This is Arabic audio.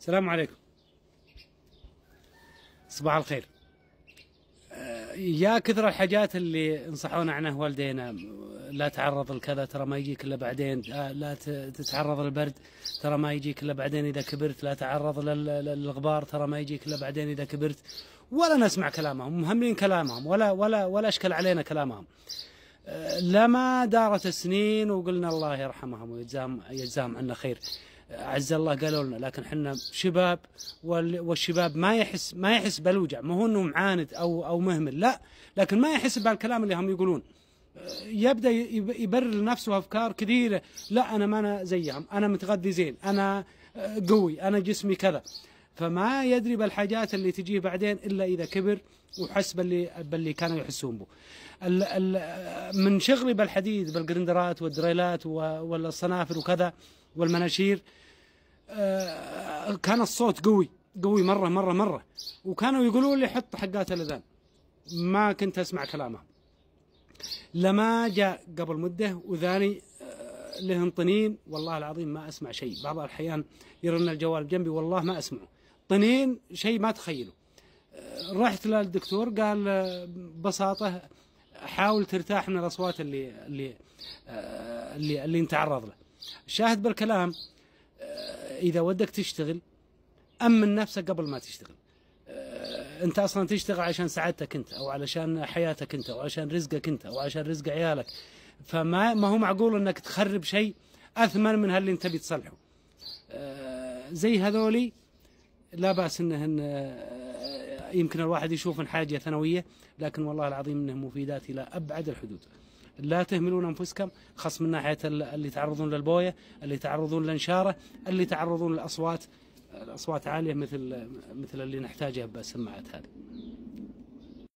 السلام عليكم صباح الخير يا كثر الحاجات اللي انصحونا عنها والدينا لا تعرض لكذا ترى ما يجيك الا بعدين آه، لا تتعرض للبرد ترى ما يجيك الا بعدين اذا كبرت لا تعرض للغبار ترى ما يجيك الا بعدين اذا كبرت ولا نسمع كلامهم مهمين كلامهم ولا ولا ولا اشكل علينا كلامهم آه، لما دارت السنين وقلنا الله يرحمهم ويجزاهم يجزاهم عنا خير اعز الله قالوا لنا لكن احنا شباب والشباب ما يحس ما يحس بالوجع ما هو انه معاند او او مهمل لا لكن ما يحس بالكلام اللي هم يقولون يبدا يبرر لنفسه افكار كثيره لا انا ما انا زيهم انا متغذي زين انا آه، قوي انا جسمي كذا فما يدري بالحاجات اللي تجيه بعدين الا اذا كبر وحس باللي باللي كانوا يحسون به. ال ال من شغلي بالحديد بالجرندرات والدريلات والصنافر وكذا والمناشير آه، كان الصوت قوي قوي مره مره مره وكانوا يقولوا لي حط حقات الاذان ما كنت اسمع كلامهم. لما جاء قبل مده وذاني آه، له طنين والله العظيم ما اسمع شيء بعض الاحيان يرن الجوال جنبي والله ما اسمعه طنين شيء ما تخيله آه، رحت للدكتور قال آه، ببساطة حاول ترتاح من الأصوات اللي اللي آه، اللي, اللي انت عرض له الشاهد بالكلام إذا ودك تشتغل أمن نفسك قبل ما تشتغل انت اصلا تشتغل عشان سعادتك انت او علشان حياتك انت او عشان رزقك انت او عشان رزق عيالك فما ما هو معقول انك تخرب شيء اثمن من هاللي انت بتصلحه زي هذولي لا باس انه إن آه، يمكن الواحد يشوف حاجه ثانويه لكن والله العظيم انه مفيدات الى ابعد الحدود. لا تهملون انفسكم خاص من ناحيه اللي يتعرضون للبويه، اللي يتعرضون للانشاره، اللي يتعرضون للاصوات الاصوات عاليه مثل مثل اللي نحتاجها بالسماعات هذه.